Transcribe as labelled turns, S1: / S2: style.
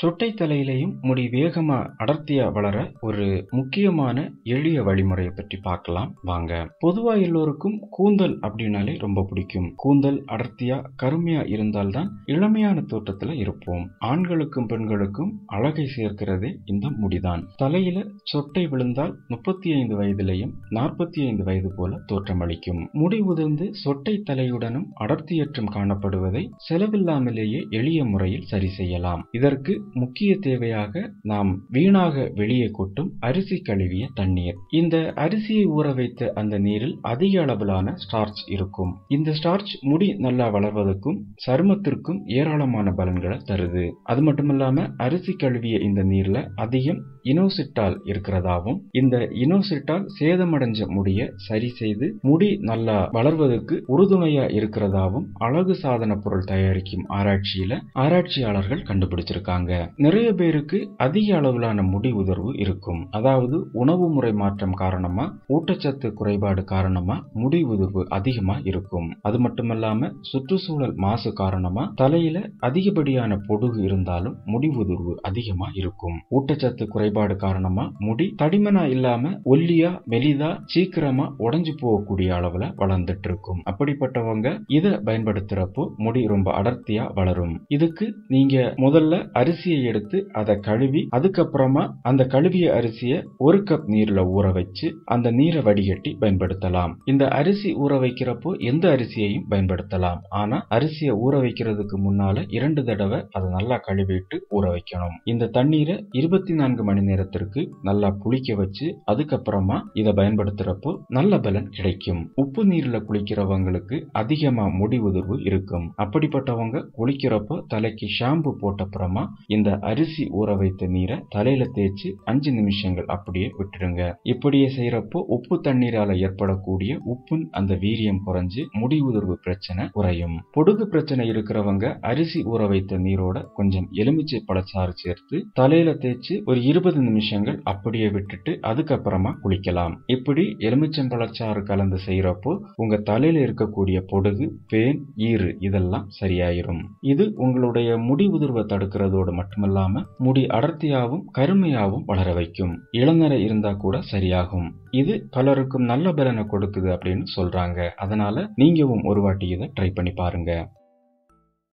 S1: சொட்டை தலையிலையும் முடி வேகமாக அடர்த்தியாக வளர ஒரு முக்கியமான எளிய வழிமுறையை பற்றி பார்க்கலாம் வாங்க பொதுவாக எல்லோருக்கும் கூந்தல் அப்படின்னாலே ரொம்ப பிடிக்கும் கூந்தல் அடர்த்தியாக கருமையாக இருந்தால்தான் இளமையான தோற்றத்தில் இருப்போம் ஆண்களுக்கும் பெண்களுக்கும் அழகை சேர்க்கிறதே இந்த முடிதான் தலையில சொட்டை விழுந்தால் முப்பத்தி ஐந்து வயதிலையும் நாற்பத்தி ஐந்து வயது போல தோற்றமளிக்கும் முடி உதிர்ந்து சொட்டை தலையுடனும் அடர்த்தியற்றும் காணப்படுவதை செலவில்லாமலேயே எளிய முறையில் சரி செய்யலாம் இதற்கு முக்கிய தேவையாக நாம் வீணாக வெளியே கொட்டும் அரிசி கழுவிய தண்ணீர் இந்த அரிசியை ஊற வைத்த அந்த நீரில் அதிக அளவிலான ஸ்டார்ச் இருக்கும் இந்த ஸ்டார்ச் முடி நல்லா வளர்வதற்கும் சருமத்திற்கும் ஏராளமான பலன்களை தருது அது மட்டுமில்லாம அரிசி கழுவிய இந்த நீர்ல அதிகம் இனோசிட்டால் இருக்கிறதாவும் இந்த இனோசிட்டால் சேதமடைஞ்ச முடிய சரி செய்து முடி நல்லா வளர்வதற்கு உறுதுணையா இருக்கிறதாவும் அழகு சாதன பொருள் தயாரிக்கும் ஆராய்ச்சியில ஆராய்ச்சியாளர்கள் கண்டுபிடிச்சிருக்காங்க நிறைய பேருக்கு அதிக அளவிலான முடி உதர்வு இருக்கும் அதாவது உணவு முறை மாற்றம் காரணமா ஊட்டச்சத்து குறைபாடு காரணமா முடி உதிர்வு அதிகமா இருக்கும் அது மட்டுமல்லாம சுற்றுச்சூழல் மாசு காரணமா தலையில அதிகப்படியான பொடுகு இருந்தாலும் முடி உதிர்வு அதிகமா இருக்கும் ஊட்டச்சத்து குறைபாடு காரணமா முடி தடிமனா இல்லாம ஒல்லியா மெலிதா சீக்கிரமா உடஞ்சு போகக்கூடிய அளவுல வளர்ந்துட்டு இருக்கும் அப்படிப்பட்டவங்க இதை பயன்படுத்துறப்போ முடி ரொம்ப அடர்த்தியா வளரும் இதுக்கு நீங்க முதல்ல அரிசி அரிசியை எடுத்து அதை கழுவி அதுக்கப்புறமா அந்த கழுவிய அரிசியை ஒரு கப் நீர்ல ஊற வச்சு அந்த நீரை வடிகட்டி பயன்படுத்தலாம் இந்த அரிசி ஊற வைக்கிறப்போ எந்த அரிசியையும் பயன்படுத்தலாம் ஆனா அரிசியை ஊற வைக்கிறதுக்கு முன்னால இரண்டு தடவை அதை நல்லா கழுவிட்டு ஊற வைக்கணும் இந்த தண்ணீரை இருபத்தி நான்கு மணி நேரத்திற்கு நல்லா புளிக்க வச்சு அதுக்கப்புறமா இதை பயன்படுத்துறப்போ நல்ல பலன் கிடைக்கும் உப்பு நீர்ல குளிக்கிறவங்களுக்கு அதிகமா முடி உதிர்வு இருக்கும் அப்படிப்பட்டவங்க குளிக்கிறப்போ தலைக்கு ஷாம்பு போட்ட அப்புறமா இந்த அரிசி ஊற வைத்த நீரை தலையில தேய்ச்சி அஞ்சு நிமிஷங்கள் அப்படியே விட்டுருங்க இப்படியே செய்யறப்போ உப்பு தண்ணீரால ஏற்படக்கூடிய உப்புன் அந்த வீரியம் குறைஞ்சு முடி உதிர்வு பிரச்சனை குறையும் பொடுகு பிரச்சனை இருக்கிறவங்க அரிசி ஊற வைத்த நீரோட கொஞ்சம் எலுமிச்சை பழச்சாறு சேர்த்து தலையில தேய்ச்சி ஒரு இருபது நிமிஷங்கள் அப்படியே விட்டுட்டு அதுக்கப்புறமா குளிக்கலாம் இப்படி எலுமிச்சம் பழச்சாறு கலந்து செய்யறப்போ உங்க தலையில இருக்கக்கூடிய பொடுகு பேன் ஈறு இதெல்லாம் சரியாயிரும் இது உங்களுடைய முடி உதிர்வை தடுக்கிறதோடு மட்டுமல்லாம முடி அடர்த்தியாகவும் கருமையாகவும் வளர வைக்கும் இளநரை இருந்தா கூட சரியாகும் இது பலருக்கும் நல்ல பலனை கொடுக்குது அப்படின்னு சொல்றாங்க அதனால நீங்களும் ஒரு வாட்டி இதை ட்ரை பண்ணி பாருங்க